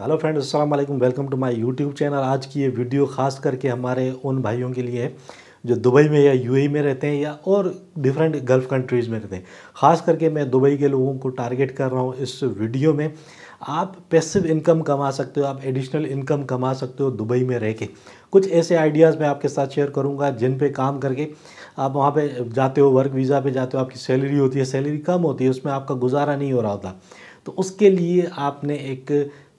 hello friends अस्सलाम वालेकुम welcome to my YouTube channel आज की ये वीडियो खास करके हमारे उन भाइयों के लिए है जो दुबई में या यूएई e में रहते हैं या और डिफरेंट गल्फ़ कंट्रीज़ में रहते हैं ख़ास करके मैं दुबई के लोगों को टारगेट कर रहा हूँ इस वीडियो में आप पैसिव इनकम कमा सकते हो आप एडिशनल इनकम कमा सकते हो दुबई में रह के कुछ ऐसे आइडियाज़ मैं आपके साथ शेयर करूँगा जिन पे काम करके आप वहाँ पे जाते हो वर्क वीज़ा पे जाते हो आपकी सैलरी होती है सैलरी कम होती है उसमें आपका गुजारा नहीं हो रहा होता तो उसके लिए आपने एक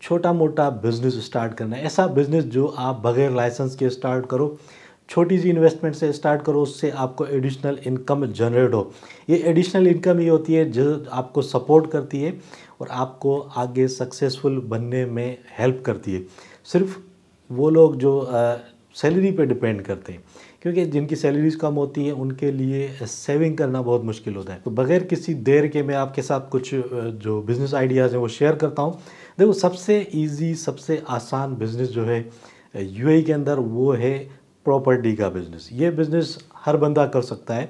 छोटा मोटा बिज़नेस स्टार्ट करना है ऐसा बिज़नेस जो आप बगैर लाइसेंस के स्टार्ट करो छोटी सी इन्वेस्टमेंट से स्टार्ट करो उससे आपको एडिशनल इनकम जनरेट हो ये एडिशनल इनकम ही होती है जो आपको सपोर्ट करती है और आपको आगे सक्सेसफुल बनने में हेल्प करती है सिर्फ वो लोग जो सैलरी पे डिपेंड करते हैं क्योंकि जिनकी सैलरीज कम होती है उनके लिए सेविंग करना बहुत मुश्किल होता है तो बगैर किसी देर के मैं आपके साथ कुछ जो बिज़नेस आइडियाज़ हैं वो शेयर करता हूँ देखो सबसे इजी सबसे आसान बिज़नेस जो है यूएई e के अंदर वो है प्रॉपर्टी का बिज़नेस ये बिज़नेस हर बंदा कर सकता है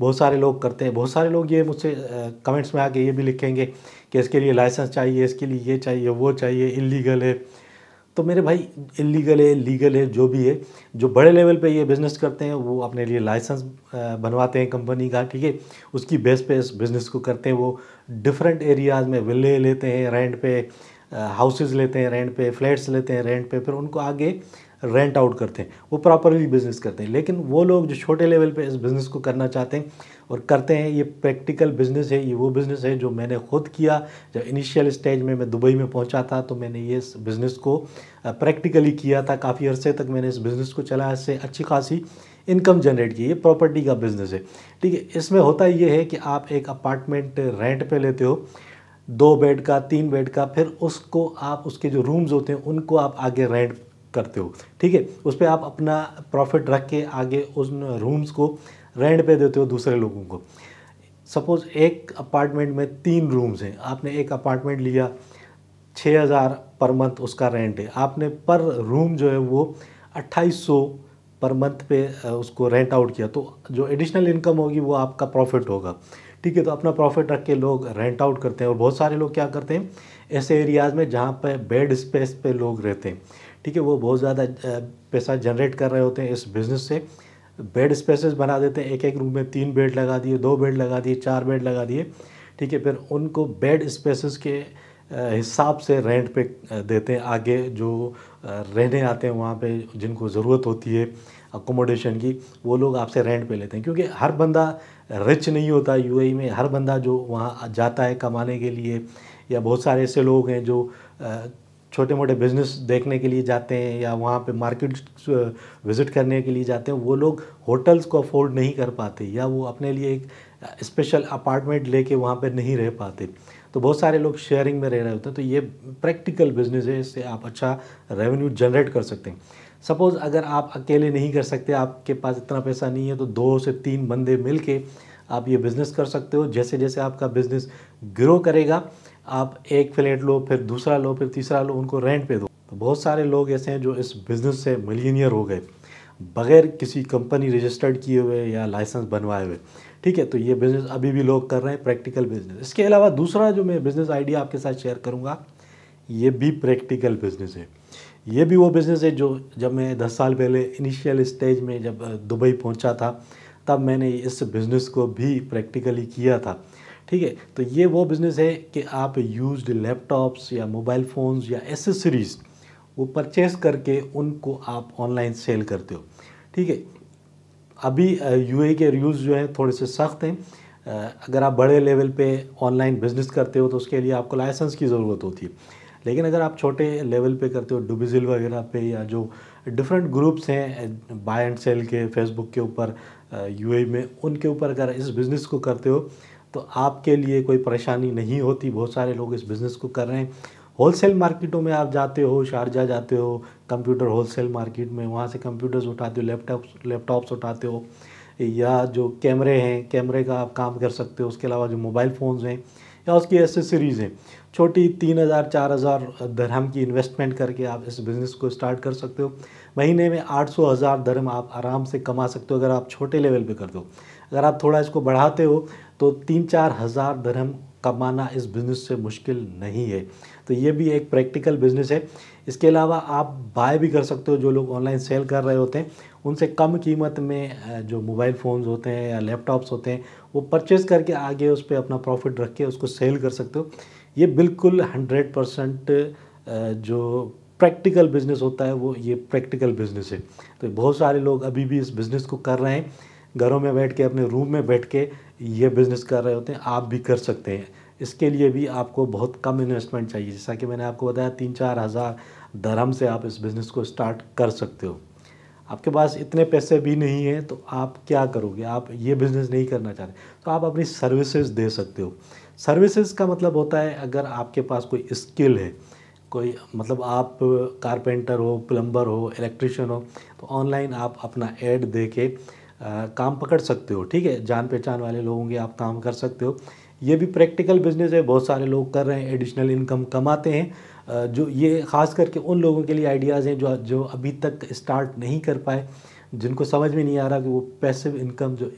बहुत सारे लोग करते हैं बहुत सारे लोग ये मुझसे कमेंट्स में आके ये भी लिखेंगे कि इसके लिए लाइसेंस चाहिए इसके लिए ये चाहिए वो चाहिए इलीगल है तो मेरे भाई इलीगल है लीगल है जो भी है जो बड़े लेवल पे ये बिज़नेस करते हैं वो अपने लिए लाइसेंस बनवाते हैं कंपनी का ठीक है उसकी बेस पे इस बिज़नेस को करते हैं वो डिफरेंट एरियाज़ में विले लेते हैं रेंट पे हाउसेस लेते हैं रेंट पे फ्लैट्स लेते हैं रेंट पे फिर उनको आगे रेंट आउट करते हैं वो प्रॉपरली बिज़नेस करते हैं लेकिन वो लोग जो छोटे लेवल पे इस बिज़नेस को करना चाहते हैं और करते हैं ये प्रैक्टिकल बिज़नेस है ये वो बिज़नेस है जो मैंने खुद किया जब इनिशियल स्टेज में मैं दुबई में पहुंचा था तो मैंने ये इस बिज़नेस को प्रैक्टिकली किया था काफ़ी अरसे तक मैंने इस बिज़नेस को चलाया इससे अच्छी खासी इनकम जनरेट की ये प्रॉपर्टी का बिज़नेस है ठीक है इसमें होता ये है कि आप एक अपार्टमेंट रेंट पर लेते हो दो बेड का तीन बेड का फिर उसको आप उसके जो रूम्स होते हैं उनको आप आगे रेंट करते हो ठीक है उस पर आप अपना प्रॉफिट रख के आगे उन रूम्स को रेंट पे देते हो दूसरे लोगों को सपोज़ एक अपार्टमेंट में तीन रूम्स हैं आपने एक अपार्टमेंट लिया छः हज़ार पर मंथ उसका रेंट है आपने पर रूम जो है वो अट्ठाईस सौ पर मंथ पे उसको रेंट आउट किया तो जो एडिशनल इनकम होगी वो आपका प्रॉफिट होगा ठीक है तो अपना प्रॉफिट रख के लोग रेंट आउट करते हैं और बहुत सारे लोग क्या करते हैं ऐसे एरियाज़ में जहाँ पर बेड स्पेस पे लोग रहते हैं ठीक है वो बहुत ज़्यादा पैसा जनरेट कर रहे होते हैं इस बिज़नेस से बेड स्पेसेस बना देते हैं एक एक रूम में तीन बेड लगा दिए दो बेड लगा दिए चार बेड लगा दिए ठीक है फिर उनको बेड स्पेसेस के हिसाब से रेंट पे देते हैं आगे जो रहने आते हैं वहाँ पे जिनको ज़रूरत होती है अकोमोडेशन की वो लोग आपसे रेंट पे लेते हैं क्योंकि हर बंदा रिच नहीं होता यूएई e में हर बंदा जो वहाँ जाता है कमाने के लिए या बहुत सारे ऐसे लोग हैं जो छोटे मोटे बिजनेस देखने के लिए जाते हैं या वहाँ पे मार्केट विज़िट करने के लिए जाते हैं वो लोग होटल्स को अफोर्ड नहीं कर पाते या वो अपने लिए एक स्पेशल अपार्टमेंट लेके वहाँ पे नहीं रह पाते तो बहुत सारे लोग शेयरिंग में रह रहे होते हैं तो ये प्रैक्टिकल बिजनेस है इससे आप अच्छा रेवेन्यू जनरेट कर सकते हैं सपोज़ अगर आप अकेले नहीं कर सकते आपके पास इतना पैसा नहीं है तो दो से तीन बंदे मिल के आप ये बिज़नेस कर सकते हो जैसे जैसे आपका बिज़नेस ग्रो करेगा आप एक फ्लैट लो फिर दूसरा लो फिर तीसरा लो उनको रेंट पे दो तो बहुत सारे लोग ऐसे हैं जो इस बिज़नेस से मिलीनियर हो गए बगैर किसी कंपनी रजिस्टर्ड किए हुए या लाइसेंस बनवाए हुए ठीक है तो ये बिज़नेस अभी भी लोग कर रहे हैं प्रैक्टिकल बिज़नेस इसके अलावा दूसरा जो मैं बिज़नेस आइडिया आपके साथ शेयर करूँगा ये भी प्रैक्टिकल बिज़नेस है ये भी वो बिज़नेस है जो जब मैं दस साल पहले इनिशियल स्टेज में जब दुबई पहुंचा था तब मैंने इस बिज़नेस को भी प्रैक्टिकली किया था ठीक है तो ये वो बिज़नेस है कि आप यूज्ड लैपटॉप्स या मोबाइल फ़ोन्स या एसेसरीज़ वो परचेस करके उनको आप ऑनलाइन सेल करते हो ठीक है अभी यू के रूल्स जो हैं थोड़े से सख्त हैं अगर आप बड़े लेवल पे ऑनलाइन बिज़नेस करते हो तो उसके लिए आपको लाइसेंस की ज़रूरत होती है लेकिन अगर आप छोटे लेवल पे करते हो डुबिजिल वगैरह पे या जो डिफरेंट ग्रुप्स हैं बाय एंड सेल के फेसबुक के ऊपर यूए में उनके ऊपर अगर इस बिज़नेस को करते हो तो आपके लिए कोई परेशानी नहीं होती बहुत सारे लोग इस बिज़नेस को कर रहे हैं होलसेल मार्केटों में आप जाते हो शारजा जाते हो कंप्यूटर होलसेल मार्केट में वहाँ से कंप्यूटर्स उठाते हो लैपटॉप लैपटॉप्स उठाते हो या जो कैमरे हैं कैमरे का आप काम कर सकते हो उसके अलावा जो मोबाइल फ़ोन्स हैं या उसकी एसेसरीज़ हैं छोटी तीन हज़ार चार हज़ार धर्म की इन्वेस्टमेंट करके आप इस बिज़नेस को स्टार्ट कर सकते हो महीने में आठ सौ हज़ार धर्म आप आराम से कमा सकते हो अगर आप छोटे लेवल पे कर दो अगर आप थोड़ा इसको बढ़ाते हो तो तीन चार हज़ार धर्म कमाना इस बिज़नेस से मुश्किल नहीं है तो ये भी एक प्रैक्टिकल बिज़नेस है इसके अलावा आप बाय भी कर सकते हो जो लोग ऑनलाइन सेल कर रहे होते हैं उनसे कम कीमत में जो मोबाइल फ़ोन्स होते हैं या लैपटॉप्स होते हैं वो परचेज़ करके आगे उस पर अपना प्रॉफिट रख के उसको सेल कर सकते हो ये बिल्कुल हंड्रेड परसेंट जो प्रैक्टिकल बिजनेस होता है वो ये प्रैक्टिकल बिजनेस है तो बहुत सारे लोग अभी भी इस बिज़नेस को कर रहे हैं घरों में बैठ के अपने रूम में बैठ के ये बिज़नेस कर रहे होते हैं आप भी कर सकते हैं इसके लिए भी आपको बहुत कम इन्वेस्टमेंट चाहिए जैसा कि मैंने आपको बताया तीन चार हज़ार धर्म से आप इस बिज़नेस को स्टार्ट कर सकते हो आपके पास इतने पैसे भी नहीं है तो आप क्या करोगे आप ये बिज़नेस नहीं करना चाहते तो आप अपनी सर्विसेज दे सकते हो सर्विसेज का मतलब होता है अगर आपके पास कोई स्किल है कोई मतलब आप कारपेंटर हो प्लम्बर हो इलेक्ट्रिशियन हो तो ऑनलाइन आप अपना एड दे के आ, काम पकड़ सकते हो ठीक है जान पहचान वाले लोगों के आप काम कर सकते हो ये भी प्रैक्टिकल बिजनेस है बहुत सारे लोग कर रहे हैं एडिशनल इनकम कमाते हैं जो ये ख़ास करके उन लोगों के लिए आइडियाज़ हैं जो जो अभी तक स्टार्ट नहीं कर पाए जिनको समझ में नहीं आ रहा कि वो पैसिव इनकम जो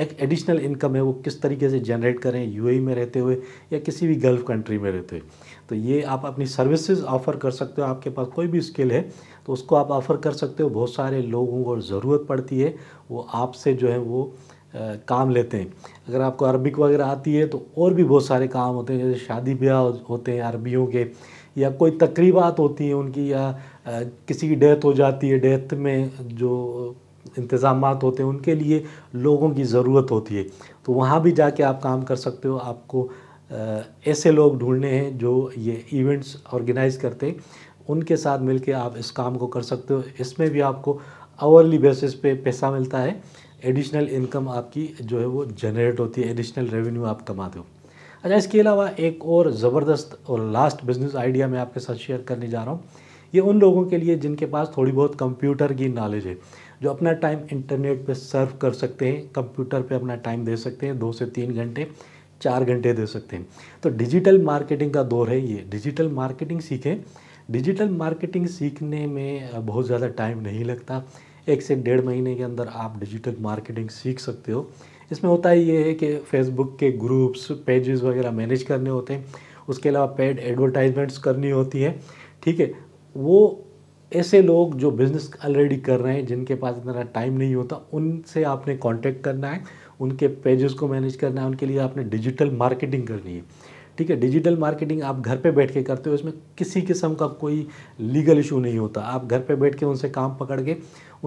एक एडिशनल इनकम है वो किस तरीके से जनरेट करें यूएई e में रहते हुए या किसी भी गल्फ़ कंट्री में रहते हुए तो ये आप अपनी सर्विसेज ऑफ़र कर सकते हो आपके पास कोई भी स्किल है तो उसको आप ऑफ़र कर सकते हो बहुत सारे लोगों को ज़रूरत पड़ती है वो आपसे जो है वो आ, काम लेते हैं अगर आपको अरबिक वगैरह आती है तो और भी बहुत सारे काम होते हैं जैसे शादी ब्याह होते हैं अरबियों के या कोई तकरीबात होती हैं उनकी या आ, किसी की डेथ हो जाती है डेथ में जो इंतज़ाम होते हैं उनके लिए लोगों की ज़रूरत होती है तो वहाँ भी जाके आप काम कर सकते हो आपको ऐसे लोग ढूंढने हैं जो ये इवेंट्स ऑर्गेनाइज करते हैं उनके साथ मिलके आप इस काम को कर सकते हो इसमें भी आपको आवरली बेसिस पे पैसा मिलता है एडिशनल इनकम आपकी जो है वो जनरेट होती है एडिशनल रेवेन्यू आप कमाते हो अच्छा इसके अलावा एक और ज़बरदस्त और लास्ट बिजनेस आइडिया मैं आपके साथ शेयर करने जा रहा हूँ ये उन लोगों के लिए जिनके पास थोड़ी बहुत कंप्यूटर की नॉलेज है जो अपना टाइम इंटरनेट पे सर्व कर सकते हैं कंप्यूटर पे अपना टाइम दे सकते हैं दो से तीन घंटे चार घंटे दे सकते हैं तो डिजिटल मार्केटिंग का दौर है ये डिजिटल मार्केटिंग सीखें डिजिटल मार्केटिंग सीखने में बहुत ज़्यादा टाइम नहीं लगता एक से डेढ़ महीने के अंदर आप डिजिटल मार्केटिंग सीख सकते हो इसमें होता ही ये है कि फेसबुक के ग्रुप्स पेजेस वगैरह मैनेज करने होते हैं उसके अलावा पेड एडवर्टाइजमेंट्स करनी होती है ठीक है वो ऐसे लोग जो बिज़नेस ऑलरेडी कर रहे हैं जिनके पास इतना टाइम नहीं होता उनसे आपने कांटेक्ट करना है उनके पेजेस को मैनेज करना है उनके लिए आपने डिजिटल मार्केटिंग करनी है ठीक है डिजिटल मार्केटिंग आप घर पे बैठ के करते हो इसमें किसी किस्म का कोई लीगल इशू नहीं होता आप घर पे बैठ के उनसे काम पकड़ के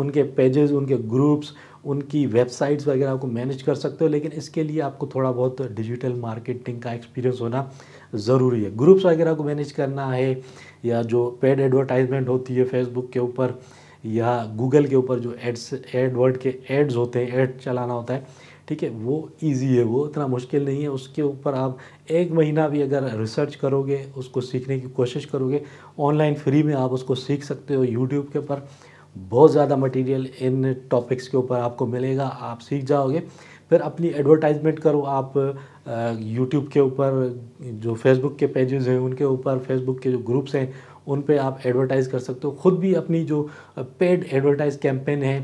उनके पेजेस उनके ग्रुप्स उनकी वेबसाइट्स वगैरह को मैनेज कर सकते हो लेकिन इसके लिए आपको थोड़ा बहुत डिजिटल मार्केटिंग का एक्सपीरियंस होना ज़रूरी है ग्रुप्स वगैरह को मैनेज करना है या जो पेड एडवर्टाइजमेंट होती है फेसबुक के ऊपर या गूगल के ऊपर जो एड्स एडवर्ड के एड्स होते हैं एड चलाना होता है ठीक है वो इजी है वो इतना मुश्किल नहीं है उसके ऊपर आप एक महीना भी अगर रिसर्च करोगे उसको सीखने की कोशिश करोगे ऑनलाइन फ्री में आप उसको सीख सकते हो यूट्यूब के ऊपर बहुत ज़्यादा मटेरियल इन टॉपिक्स के ऊपर आपको मिलेगा आप सीख जाओगे फिर अपनी एडवर्टाइजमेंट करो आप यूट्यूब के ऊपर जो फेसबुक के पेजेस हैं उनके ऊपर फेसबुक के जो ग्रुप्स हैं उन पे आप एडवर्टाइज़ कर सकते हो खुद भी अपनी जो पेड एडवर्टाइज कैंपेन है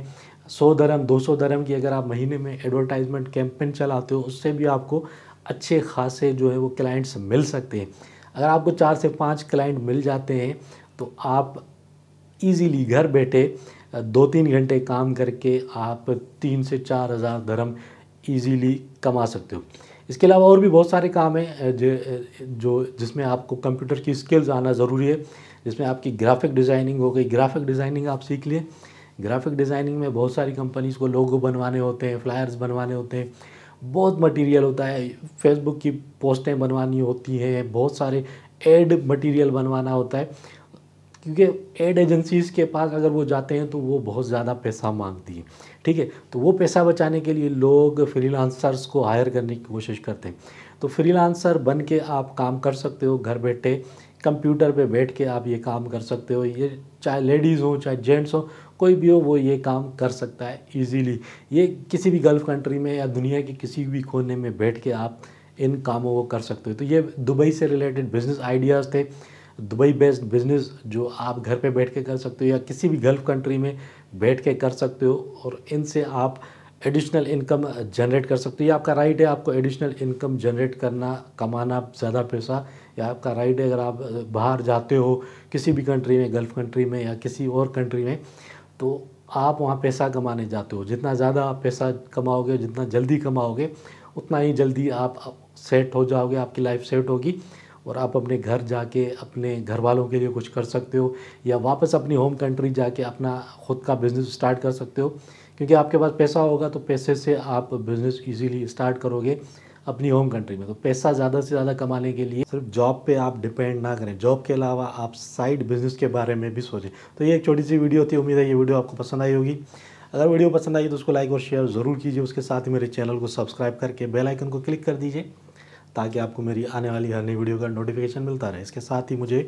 सौ धर्म दो सौ धर्म की अगर आप महीने में एडवर्टाइजमेंट कैंपेन चलाते हो उससे भी आपको अच्छे खासे जो है वो क्लाइंट्स मिल सकते हैं अगर आपको चार से पाँच क्लाइंट मिल जाते हैं तो आप इजीली घर बैठे दो तीन घंटे काम करके आप तीन से चार हज़ार धर्म ईजीली कमा सकते हो इसके अलावा और भी बहुत सारे काम हैं जो जिसमें आपको कंप्यूटर की स्किल्स आना ज़रूरी है जिसमें आपकी ग्राफिक डिज़ाइनिंग हो गई ग्राफिक डिज़ाइनिंग आप सीख लिए ग्राफिक डिज़ाइनिंग में बहुत सारी कंपनीज़ को लोगो बनवाने होते हैं फ्लायर्स बनवाने होते हैं बहुत मटेरियल होता है फेसबुक की पोस्टें बनवानी होती हैं बहुत सारे एड मटेरियल बनवाना होता है क्योंकि एड एजेंसीज़ के पास अगर वो जाते हैं तो वो बहुत ज़्यादा पैसा मांगती है ठीक है तो वो पैसा बचाने के लिए लोग फ्रीलांसर्स को हायर करने की कोशिश करते हैं तो फ्रीलांसर बन के आप काम कर सकते हो घर बैठे कंप्यूटर पे बैठ के आप ये काम कर सकते हो ये चाहे लेडीज़ हो चाहे जेंट्स हो कोई भी हो वो ये काम कर सकता है इजीली ये किसी भी गल्फ़ कंट्री में या दुनिया के किसी भी कोने में बैठ के आप इन कामों को कर सकते हो तो ये दुबई से रिलेटेड बिज़नेस आइडियाज़ थे दुबई बेस्ड बिजनेस जो आप घर पे बैठ के कर सकते हो या किसी भी गल्फ़ कंट्री में बैठ के कर सकते हो और इनसे आप एडिशनल इनकम जनरेट कर सकते हो ये आपका राइट है आपको एडिशनल इनकम जनरेट करना कमाना ज़्यादा पैसा या आपका राइट है अगर आप बाहर जाते हो किसी भी कंट्री में गल्फ़ कंट्री में या किसी और कंट्री में तो आप वहाँ पैसा कमाने जाते हो जितना ज़्यादा आप पैसा कमाओगे जितना जल्दी कमाओगे उतना ही जल्दी आप सेट हो जाओगे आपकी लाइफ सेट होगी और आप अपने घर जाके अपने घर वालों के लिए कुछ कर सकते हो या वापस अपनी होम कंट्री जाके अपना ख़ुद का बिज़नेस स्टार्ट कर सकते हो क्योंकि आपके पास पैसा होगा तो पैसे से आप बिज़नेस इजीली स्टार्ट करोगे अपनी होम कंट्री में तो पैसा ज़्यादा से ज़्यादा कमाने के लिए सिर्फ जॉब पे आप डिपेंड ना करें जॉब के अलावा आप साइड बिजनेस के बारे में भी सोचें तो ये एक छोटी सी वीडियो थी उम्मीद है ये वीडियो आपको पसंद आई होगी अगर वीडियो पसंद आई तो उसको लाइक और शेयर ज़रूर कीजिए उसके साथ ही मेरे चैनल को सब्सक्राइब करके बेलाइकन को क्लिक कर दीजिए ताकि आपको मेरी आने वाली हर नई वीडियो का नोटिफिकेशन मिलता रहे इसके साथ ही मुझे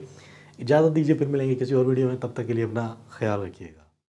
इजाज़त दीजिए फिर मिलेंगे किसी और वीडियो में तब तक के लिए अपना ख्याल रखिएगा